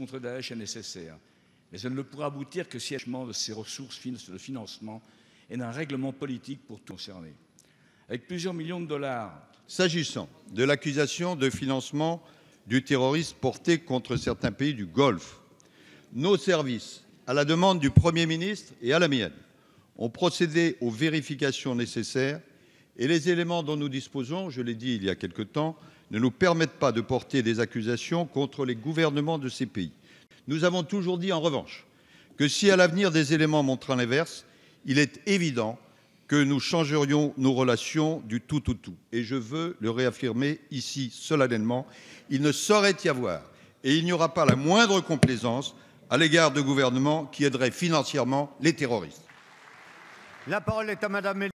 contre Daesh est nécessaire, mais elle ne pourra aboutir que si elle de ses ressources de financement et d'un règlement politique pour tout concerner. Avec plusieurs millions de dollars. S'agissant de l'accusation de financement du terrorisme porté contre certains pays du Golfe, nos services, à la demande du Premier ministre et à la mienne, ont procédé aux vérifications nécessaires et les éléments dont nous disposons, je l'ai dit il y a quelque temps, ne nous permettent pas de porter des accusations contre les gouvernements de ces pays. Nous avons toujours dit, en revanche, que si, à l'avenir, des éléments montrent l'inverse, il est évident que nous changerions nos relations du tout au tout. Et je veux le réaffirmer ici solennellement, il ne saurait y avoir et il n'y aura pas la moindre complaisance à l'égard de gouvernements qui aideraient financièrement les terroristes. La parole est à Madame